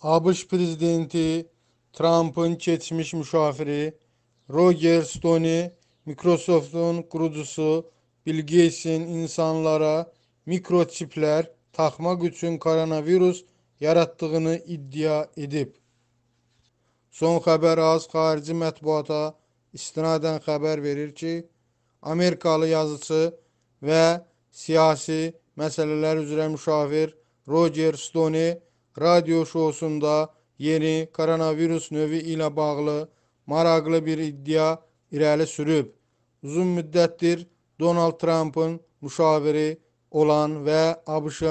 ABŞ prezidenti Trump'ın keçmiş müşaviri Roger Stone, Microsoft'un qurucusu Bill Gates'in insanlara mikroçiplər taxmaq üçün koronavirus yaratdığını iddia edib. Son xəbər az xarici mətbuata istinadən xəbər verir ki, Amerikalı yazıcı və siyasi məsələlər üzrə müşavir Roger Stone radyo şovunda yeni koronavirus növi ilə bağlı maraqlı bir iddia irəli sürüb. Uzun müddətdir Donald Trump'ın müşaviri olan və abş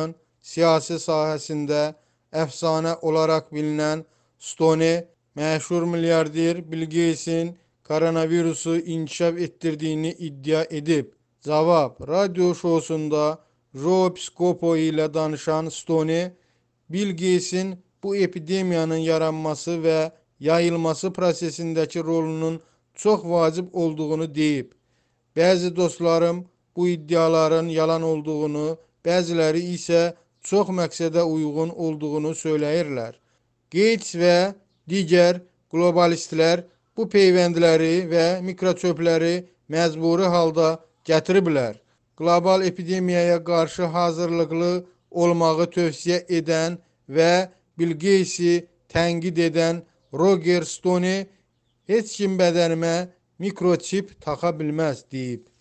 siyasi sahəsində əfsanə olaraq bilinən Stone məşhur milyardir Bill Gates'in koronavirusu inkişaf ettirdiğini iddia edib. Cavab radyo şovunda Joe Piscopo ilə danışan Stone Bill Gates'in bu epidemiyanın yaranması və yayılması prosesindəki rolunun çox vacib olduğunu deyib. Bəzi dostlarım bu iddiaların yalan olduğunu, bəziləri isə çox məqsədə uyğun olduğunu söyləyirlər. Gates və digər globalistlər bu peyvəndləri və mikroçöpləri məcburi halda gətiriblər. Qlobal epidemiyaya qarşı hazırlıqlı olmağı tövsiyə edən və Bilgeysi tənqid edən Roger Stone heç kim bədənimə mikroçip taxa bilməz deyib.